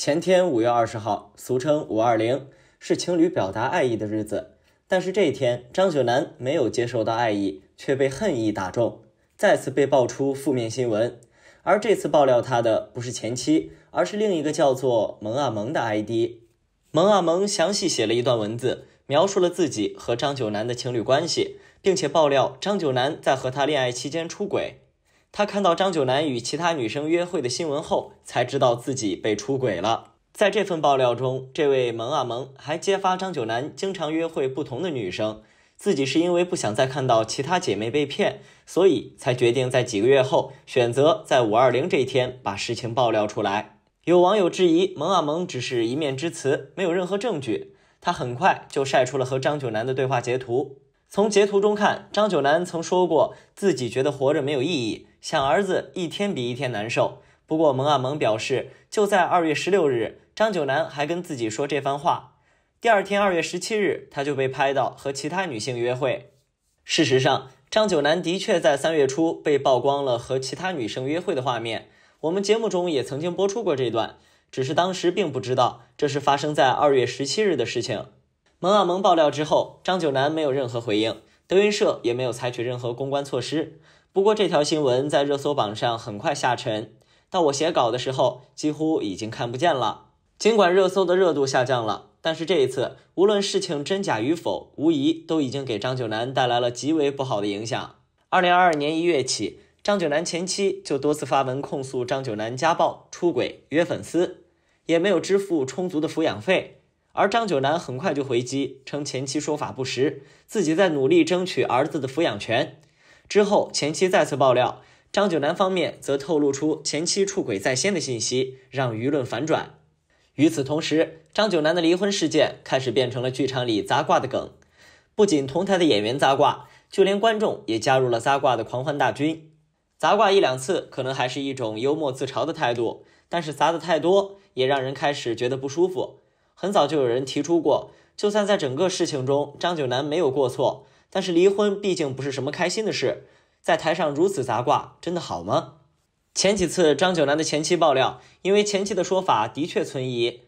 前天五月二十号，俗称“五二零”，是情侣表达爱意的日子。但是这一天，张九南没有接受到爱意，却被恨意打中，再次被爆出负面新闻。而这次爆料他的不是前妻，而是另一个叫做“萌啊萌”的 ID。萌啊萌详细写了一段文字，描述了自己和张九南的情侣关系，并且爆料张九南在和他恋爱期间出轨。他看到张九南与其他女生约会的新闻后，才知道自己被出轨了。在这份爆料中，这位萌啊萌还揭发张九南经常约会不同的女生，自己是因为不想再看到其他姐妹被骗，所以才决定在几个月后选择在五二零这一天把事情爆料出来。有网友质疑萌啊萌只是一面之词，没有任何证据。他很快就晒出了和张九南的对话截图。从截图中看，张九南曾说过自己觉得活着没有意义，想儿子一天比一天难受。不过蒙啊蒙表示，就在二月十六日，张九南还跟自己说这番话。第二天二月十七日，他就被拍到和其他女性约会。事实上，张九南的确在三月初被曝光了和其他女生约会的画面，我们节目中也曾经播出过这段，只是当时并不知道这是发生在二月十七日的事情。蒙啊蒙爆料之后，张九南没有任何回应，德云社也没有采取任何公关措施。不过，这条新闻在热搜榜上很快下沉，到我写稿的时候几乎已经看不见了。尽管热搜的热度下降了，但是这一次无论事情真假与否，无疑都已经给张九南带来了极为不好的影响。二零二二年一月起，张九南前妻就多次发文控诉张九南家暴、出轨、约粉丝，也没有支付充足的抚养费。而张九南很快就回击称前妻说法不实，自己在努力争取儿子的抚养权。之后前妻再次爆料，张九南方面则透露出前妻出轨在先的信息，让舆论反转。与此同时，张九南的离婚事件开始变成了剧场里砸挂的梗，不仅同台的演员砸挂，就连观众也加入了砸挂的狂欢大军。砸挂一两次可能还是一种幽默自嘲的态度，但是砸的太多，也让人开始觉得不舒服。很早就有人提出过，就算在整个事情中张九南没有过错，但是离婚毕竟不是什么开心的事，在台上如此砸挂，真的好吗？前几次张九南的前妻爆料，因为前妻的说法的确存疑，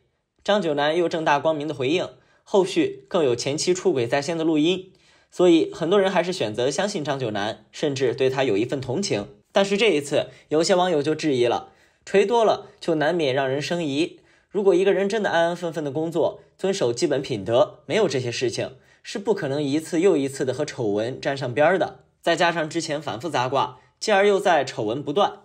张九南又正大光明的回应，后续更有前妻出轨在先的录音，所以很多人还是选择相信张九南，甚至对他有一份同情。但是这一次，有些网友就质疑了，锤多了就难免让人生疑。如果一个人真的安安分分的工作，遵守基本品德，没有这些事情，是不可能一次又一次的和丑闻沾上边儿的。再加上之前反复砸挂，继而又在丑闻不断，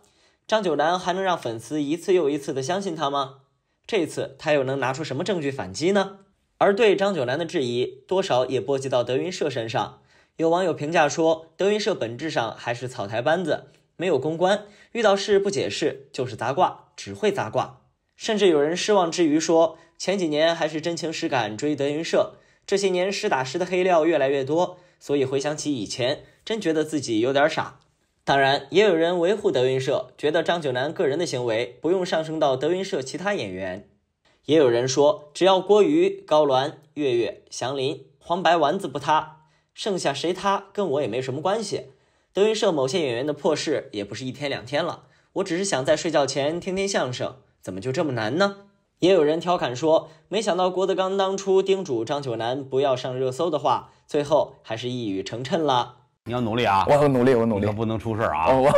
张九南还能让粉丝一次又一次的相信他吗？这次他又能拿出什么证据反击呢？而对张九南的质疑，多少也波及到德云社身上。有网友评价说，德云社本质上还是草台班子，没有公关，遇到事不解释就是砸挂，只会砸挂。甚至有人失望之余说：“前几年还是真情实感追德云社，这些年实打实的黑料越来越多，所以回想起以前，真觉得自己有点傻。”当然，也有人维护德云社，觉得张九南个人的行为不用上升到德云社其他演员。也有人说：“只要郭宇、高鸾、月月、祥林、黄白丸子不塌，剩下谁塌跟我也没什么关系。德云社某些演员的破事也不是一天两天了，我只是想在睡觉前听听相声。”怎么就这么难呢？也有人调侃说，没想到郭德纲当初叮嘱张九南不要上热搜的话，最后还是一语成谶了。你要努力啊！我努力，我努力。不能出事啊！我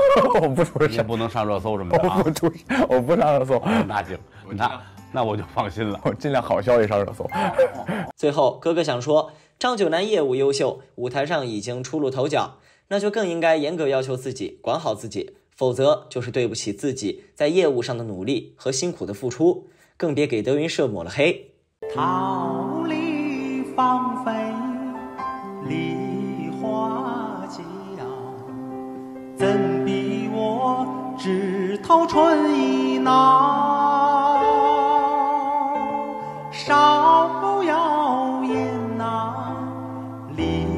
我不出事。也不能上热搜什么的啊！不出，事，我不上热搜。那行，那那我就放心了。我尽量好消息上热搜。最后，哥哥想说，张九南业务优秀，舞台上已经初露头角，那就更应该严格要求自己，管好自己。否则就是对不起自己在业务上的努力和辛苦的付出，更别给德云社抹了黑。桃李芳菲，梨花娇，怎比我枝头春意闹。少。